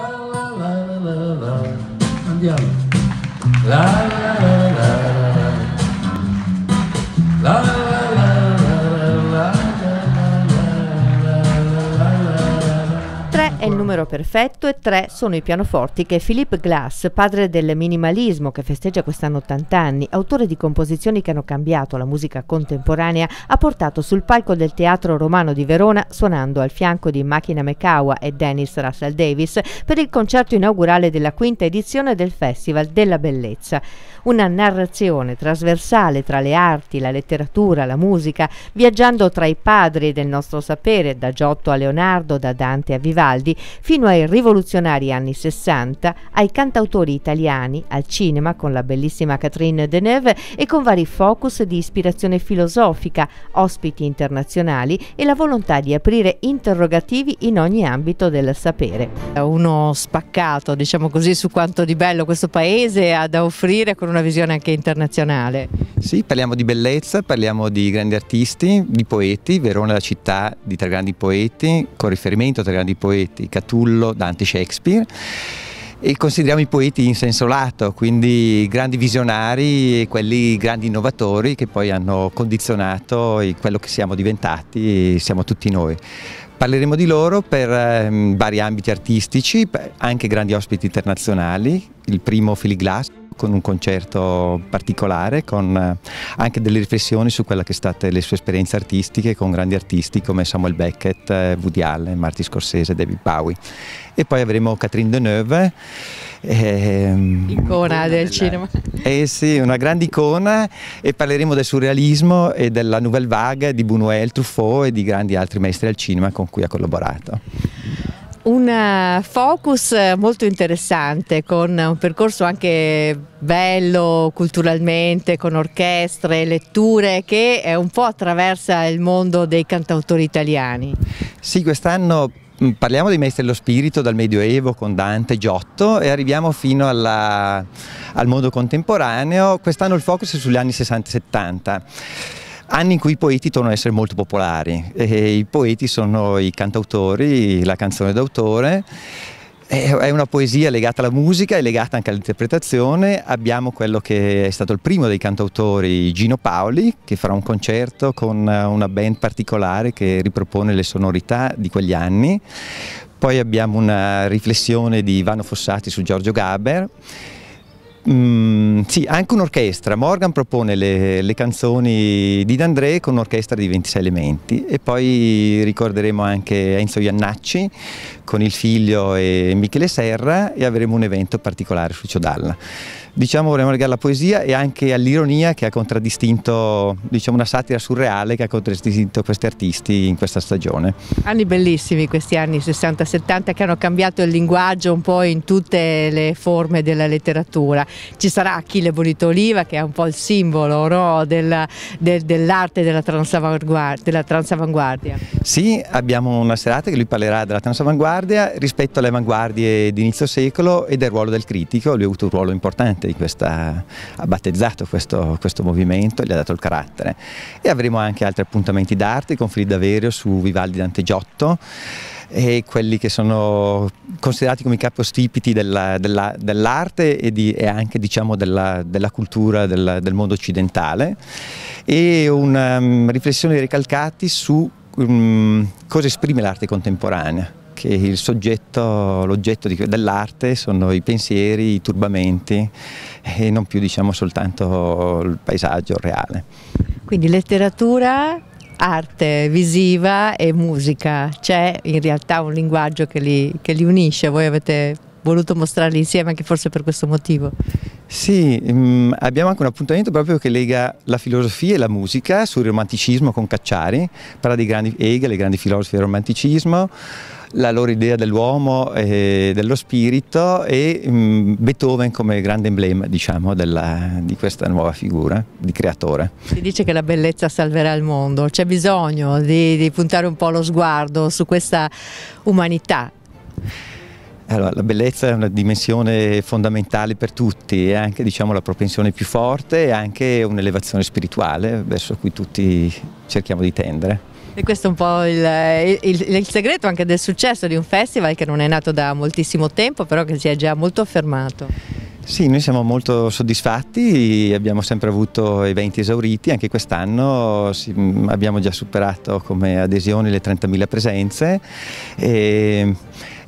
la la la la la. Andiamo. La la. numero perfetto e tre sono i pianoforti che Philip Glass, padre del minimalismo che festeggia quest'anno 80 anni, autore di composizioni che hanno cambiato la musica contemporanea, ha portato sul palco del Teatro Romano di Verona suonando al fianco di Machina Mekawa e Dennis Russell Davis per il concerto inaugurale della quinta edizione del Festival della Bellezza. Una narrazione trasversale tra le arti, la letteratura, la musica, viaggiando tra i padri del nostro sapere, da Giotto a Leonardo, da Dante a Vivaldi, Fino ai rivoluzionari anni 60, ai cantautori italiani, al cinema con la bellissima Catherine Deneuve e con vari focus di ispirazione filosofica, ospiti internazionali e la volontà di aprire interrogativi in ogni ambito del sapere. Uno spaccato, diciamo così, su quanto di bello questo paese ha da offrire con una visione anche internazionale. Sì, parliamo di bellezza, parliamo di grandi artisti, di poeti, Verona è la città di tre grandi poeti, con riferimento a tre grandi poeti, Catulle Fanciullo, Dante Shakespeare e consideriamo i poeti in senso lato, quindi grandi visionari e quelli grandi innovatori che poi hanno condizionato quello che siamo diventati, siamo tutti noi. Parleremo di loro per ehm, vari ambiti artistici, anche grandi ospiti internazionali, il primo Philip Glass con un concerto particolare, con eh, anche delle riflessioni su quelle che sono state le sue esperienze artistiche con grandi artisti come Samuel Beckett, eh, Woody Allen, Martin Scorsese, David Bowie. E poi avremo Catherine Deneuve. Ehm, icona del della, cinema. Eh sì, una grande icona e parleremo del surrealismo e della Nouvelle Vague di Buñuel, Truffaut e di grandi altri maestri al cinema con cui ha collaborato un eh, focus eh, molto interessante con un percorso anche bello culturalmente, con orchestre, letture che un po' attraversa il mondo dei cantautori italiani. Sì, quest'anno mm, parliamo dei maestri dello spirito dal Medioevo con Dante, Giotto e arriviamo fino alla, al mondo contemporaneo. Quest'anno il focus è sugli anni 60 70. Anni in cui i poeti tornano ad essere molto popolari. E eh, I poeti sono i cantautori, la canzone d'autore. È una poesia legata alla musica e legata anche all'interpretazione. Abbiamo quello che è stato il primo dei cantautori, Gino Paoli, che farà un concerto con una band particolare che ripropone le sonorità di quegli anni. Poi abbiamo una riflessione di Ivano Fossati su Giorgio Gaber Mm, sì, anche un'orchestra. Morgan propone le, le canzoni di D'André con un'orchestra di 26 elementi e poi ricorderemo anche Enzo Iannacci con il figlio e Michele Serra e avremo un evento particolare su Ciodalla. Diciamo vorremmo legare la poesia e anche all'ironia che ha contraddistinto, diciamo una satira surreale che ha contraddistinto questi artisti in questa stagione. Anni bellissimi questi anni 60-70 che hanno cambiato il linguaggio un po' in tutte le forme della letteratura ci sarà Achille Bonito Oliva che è un po' il simbolo no? dell'arte del, dell della, transavanguardia, della transavanguardia. Sì, abbiamo una serata che lui parlerà della transavanguardia rispetto alle avanguardie di inizio secolo e del ruolo del critico, lui ha avuto un ruolo importante di questa, ha battezzato questo, questo movimento, gli ha dato il carattere e avremo anche altri appuntamenti d'arte con Frida Verio su Vivaldi Dante Giotto e quelli che sono considerati come i capostipiti della, della, dell'arte e, di, e, anche diciamo, della, della cultura del, del, mondo occidentale e una um, riflessione dei su um, cosa esprime l'arte contemporanea che il soggetto, l'oggetto dell'arte sono i pensieri, i turbamenti e non più diciamo soltanto il paesaggio reale. Quindi letteratura arte visiva e musica, c'è in realtà un linguaggio che li, che li unisce, voi avete voluto mostrarli insieme anche forse per questo motivo. Sì, mh, mm, abbiamo anche un appuntamento proprio che lega la filosofia e la musica sul romanticismo con Cacciari, parla di grandi, Hegel, i grandi filosofi del romanticismo, la loro idea dell'uomo e dello spirito e mh, mm, Beethoven come grande emblema diciamo, della, di questa nuova figura di creatore. Si dice che la bellezza salverà il mondo, c'è bisogno di, di puntare un po' lo sguardo su questa umanità. Allora, la bellezza è una dimensione fondamentale per tutti, è anche diciamo, la propensione più forte e anche un'elevazione spirituale verso cui tutti cerchiamo di tendere. E questo è un po' il, il, il, segreto anche del successo di un festival che non è nato da moltissimo tempo, però che si è già molto affermato. Sì, noi siamo molto soddisfatti, abbiamo sempre avuto eventi esauriti, anche quest'anno abbiamo già superato come adesioni le 30.000 presenze. E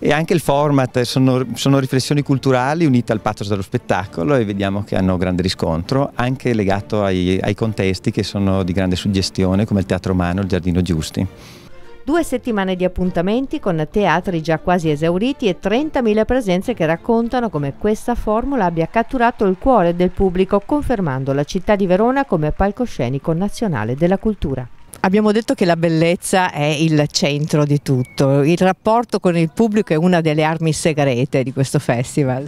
e anche il format eh, sono, sono riflessioni culturali unite al pathos dello spettacolo e vediamo che hanno grande riscontro anche legato ai, ai contesti che sono di grande suggestione come il Teatro Romano, il Giardino Giusti. Due settimane di appuntamenti con teatri già quasi esauriti e 30.000 presenze che raccontano come questa formula abbia catturato il cuore del pubblico, confermando la città di Verona come palcoscenico nazionale della cultura. Abbiamo detto che la bellezza è il centro di tutto, il rapporto con il pubblico è una delle armi segrete di questo festival.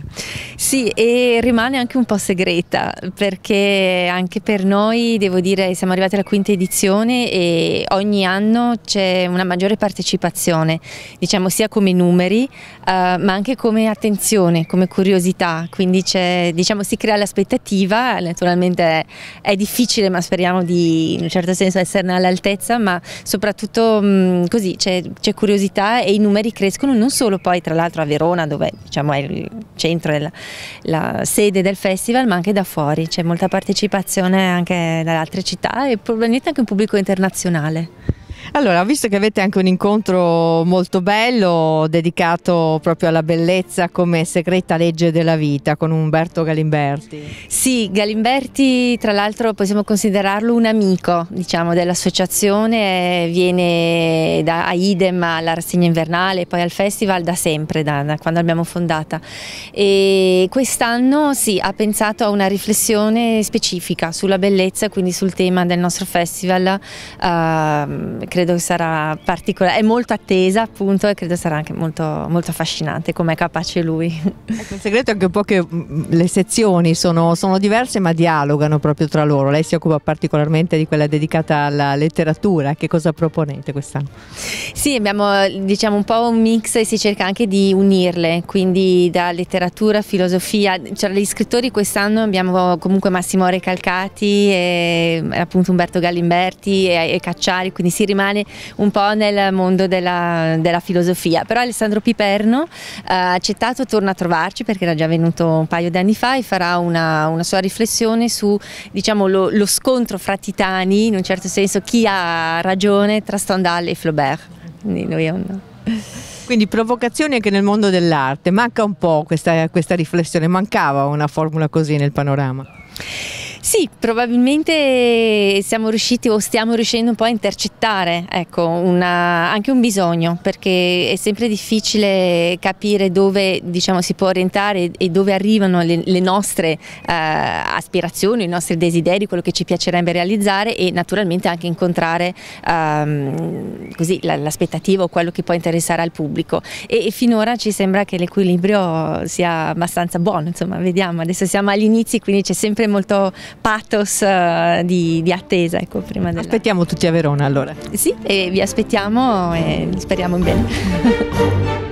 Sì, e rimane anche un po' segreta perché anche per noi, devo dire, siamo arrivati alla quinta edizione e ogni anno c'è una maggiore partecipazione, diciamo sia come numeri eh, ma anche come attenzione, come curiosità, quindi diciamo, si crea l'aspettativa, naturalmente è, è difficile ma speriamo di in un certo senso esserne all'altezza all'altezza ma soprattutto mh, mm, così c'è curiosità e i numeri crescono non solo poi tra l'altro a Verona dove diciamo, è il centro e la, sede del festival ma anche da fuori, c'è molta partecipazione anche dalle altre città e probabilmente anche un pubblico internazionale. Allora, visto che avete anche un incontro molto bello dedicato proprio alla bellezza come segreta legge della vita con Umberto Galimberti. Sì, Galimberti tra l'altro possiamo considerarlo un amico diciamo, dell'associazione, viene da Idem alla rassegna invernale, e poi al festival da sempre, da, da quando l'abbiamo fondata. E quest'anno sì, ha pensato a una riflessione specifica sulla bellezza, quindi sul tema del nostro festival. Uh, credo credo sarà particolare, è molto attesa appunto e credo sarà anche molto, molto affascinante come è capace lui. Ecco, il segreto è anche un po' che mm, mm, le sezioni sono, sono, diverse ma dialogano proprio tra loro, lei si occupa particolarmente di quella dedicata alla letteratura, che cosa proponete quest'anno? Sì, abbiamo diciamo un po' un mix e si cerca anche di unirle, quindi da letteratura, filosofia, cioè gli scrittori quest'anno abbiamo comunque Massimo Recalcati e appunto Umberto Gallimberti e, e Cacciari, quindi si rimane rimane un po' nel mondo della, della filosofia. Però Alessandro Piperno eh, ha accettato, torna a trovarci perché era già venuto un paio di anni fa e farà una, una sua riflessione su diciamo, lo, lo scontro fra titani, in un certo senso chi ha ragione tra Stendhal e Flaubert. Quindi lui è un... Quindi provocazione anche nel mondo dell'arte, manca un po' questa, questa riflessione, mancava una formula così nel panorama. Sì, probabilmente siamo riusciti o stiamo riuscendo un po' a intercettare ecco, una, anche un bisogno perché è sempre difficile capire dove diciamo, si può orientare e dove arrivano le, le nostre eh, aspirazioni, i nostri desideri, quello che ci piacerebbe realizzare e naturalmente anche incontrare ehm, l'aspettativa o quello che può interessare al pubblico e, e finora ci sembra che l'equilibrio sia abbastanza buono, insomma vediamo, adesso siamo agli inizi quindi c'è sempre molto pathos eh, di, di, attesa. Ecco, prima della... Aspettiamo tutti a Verona allora. Sì, e vi aspettiamo e speriamo in bene.